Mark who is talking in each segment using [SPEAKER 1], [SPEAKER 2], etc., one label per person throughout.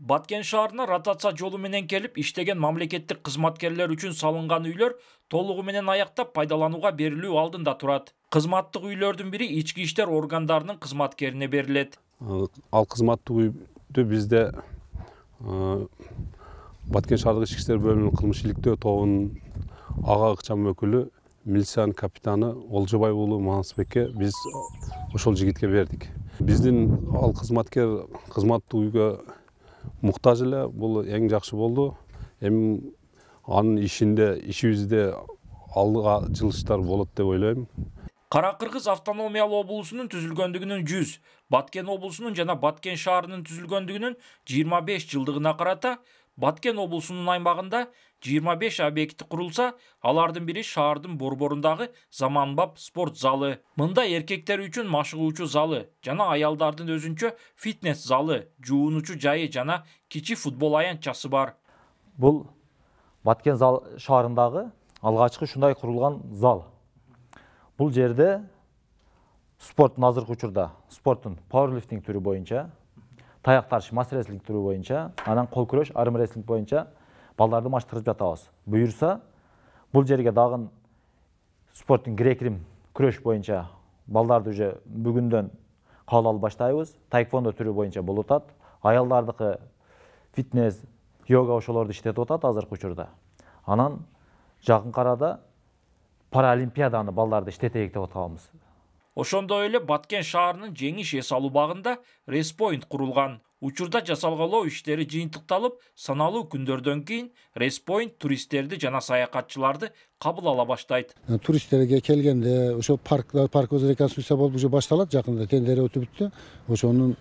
[SPEAKER 1] баткен шаарына ротация жолу менен келип иштеген мамлекеттик кызматкерлер үчүн салынган үйлөр толугу менен аяктап пайдаланууга берилүү алдында турат кызматтык үйлөрдүн бири ички иштер органдарынын кызматкерине берилет
[SPEAKER 2] ал кызматтык үйдү бизде э, баткен шаардык ички иштер бөлүмүнүн кылмыш иликтөө тобунун ага ыкчам өкүлү милициянын капитаны олжобай уулу манасбекке биз ошол жигитке бердик биздин ал кызматкер кызматтык үйгө муктаж эле бул эң жакшы болду эми анын ишинде ишибизде алга жылыштар болот деп ойлойм
[SPEAKER 1] кара кыргыз автономиялуу облусунун түзүлгөндүгүнүн жүз баткен облусунун жана баткен шаарынын түзүлгөндүгүнүн жыйырма беш жылдыгына карата баткен облысының аймағында 25 объекті құрылса, алардың бірі шағардың борборындағы заманбап спорт залы мында эркектер машығы машыгуучу залы жана аялдардың өзінші фитнес залы жуунуучу жайы жана кичи футбол часы бар
[SPEAKER 3] Бұл баткен зал шаарындагы алгачкы ушундай зал Бұл жерде спорт азыркы учурда спорттун пауэрлифтинг түрі бойынша, таяқ тартыш масс рестлинг түрі бойынша анан қол күреш арм рестлинг бойынша балдарды матчтырып жатабыз бұйырса бұл жерге дагы спорттың грек рим күрөш боюнча балдарды уже бүгүндөн кабыл баштайбыз тайквондо түрү боюнча болуп атат аялдардыкы фитнес йога ошолорду иштетип атат азыркы учурда анан жакынкы арада паралимпиаданы балдарды иштетейик деп атканбыз
[SPEAKER 1] ошондой эле баткен шаарынын жеңиш эс алуу багында Respoint курулган учурда жасалгалоо иштери жыйынтыкталып саналуу күндөрдөн кийин Respoint туристтерди жана саякатчыларды кабыл ала баштайт
[SPEAKER 4] э, туристтерге келгенде ошо паркда парк өз реконструкция болуп уже башталат жакында тендер өтүп бүттү ошонун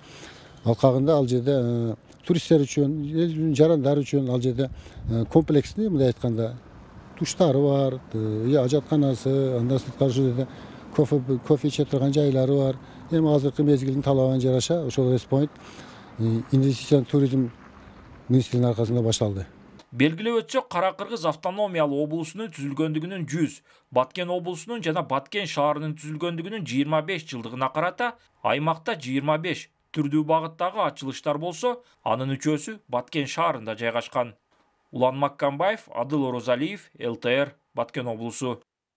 [SPEAKER 4] алкагында ал жерде э, туристтер үчүн эл жарандар үчүн ал жерде э, комплексный мындай айтканда туштары бар ажатканасы андан сырткары жерде кофе кофе иче турган жайлары бар эми азыркы мезгилдин талабына жараша ошол респоинт инвестицион туризм министрлигинин аркасында башталды
[SPEAKER 1] белгилеп өтсөк кара кыргыз автономиялуу облусунун түзүлгөндүгүнүн жүз баткен облусунун жана баткен шаарынын түзүлгөндүгүнүн жыйырма беш жылдыгына карата аймакта жыйырма беш түрдүү багыттагы ачылыштар болсо анын үчөөсү баткен шаарында жайгашкан улан маккамбаев адыл орозалиев лтр баткен облусу